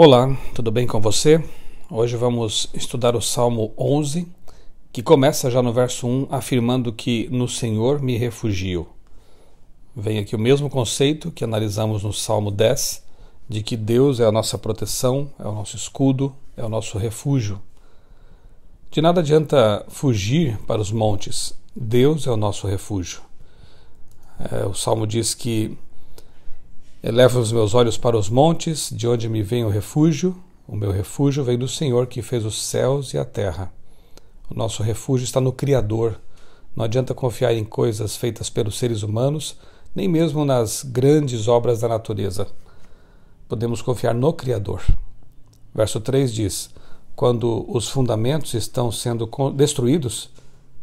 Olá, tudo bem com você? Hoje vamos estudar o Salmo 11, que começa já no verso 1 afirmando que no Senhor me refugio. Vem aqui o mesmo conceito que analisamos no Salmo 10, de que Deus é a nossa proteção, é o nosso escudo, é o nosso refúgio. De nada adianta fugir para os montes, Deus é o nosso refúgio. É, o Salmo diz que Elevo os meus olhos para os montes, de onde me vem o refúgio. O meu refúgio vem do Senhor que fez os céus e a terra. O nosso refúgio está no Criador. Não adianta confiar em coisas feitas pelos seres humanos, nem mesmo nas grandes obras da natureza. Podemos confiar no Criador. Verso 3 diz: Quando os fundamentos estão sendo destruídos,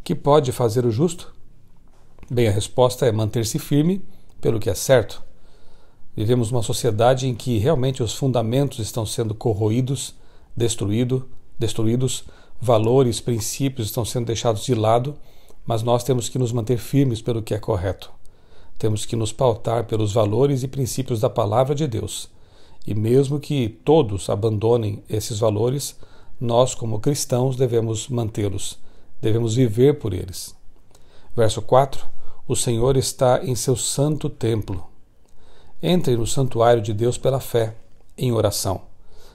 que pode fazer o justo? Bem, a resposta é manter-se firme pelo que é certo. Vivemos uma sociedade em que realmente os fundamentos estão sendo corroídos, destruído, destruídos, valores, princípios estão sendo deixados de lado, mas nós temos que nos manter firmes pelo que é correto. Temos que nos pautar pelos valores e princípios da palavra de Deus. E mesmo que todos abandonem esses valores, nós, como cristãos, devemos mantê-los, devemos viver por eles. Verso 4: O Senhor está em seu santo templo entre no santuário de Deus pela fé, em oração.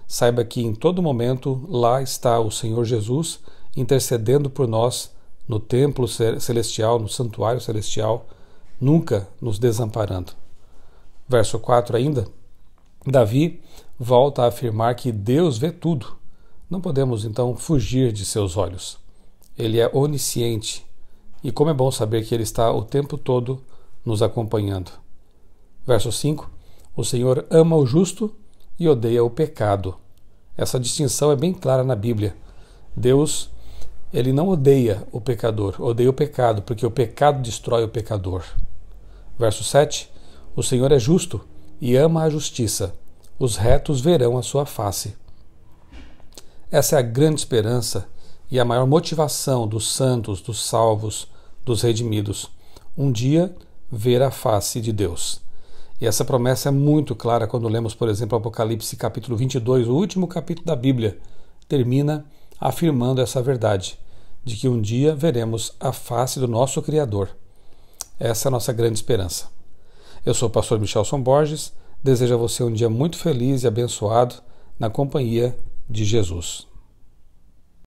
Saiba que em todo momento lá está o Senhor Jesus intercedendo por nós no templo celestial, no santuário celestial, nunca nos desamparando. Verso 4 ainda. Davi volta a afirmar que Deus vê tudo. Não podemos então fugir de seus olhos. Ele é onisciente. E como é bom saber que ele está o tempo todo nos acompanhando. Verso 5: O Senhor ama o justo e odeia o pecado. Essa distinção é bem clara na Bíblia. Deus, ele não odeia o pecador, odeia o pecado, porque o pecado destrói o pecador. Verso 7: O Senhor é justo e ama a justiça. Os retos verão a sua face. Essa é a grande esperança e a maior motivação dos santos, dos salvos, dos redimidos. Um dia ver a face de Deus. E essa promessa é muito clara quando lemos, por exemplo, Apocalipse capítulo 22, o último capítulo da Bíblia, termina afirmando essa verdade, de que um dia veremos a face do nosso Criador. Essa é a nossa grande esperança. Eu sou o pastor Michelson Borges, desejo a você um dia muito feliz e abençoado na companhia de Jesus.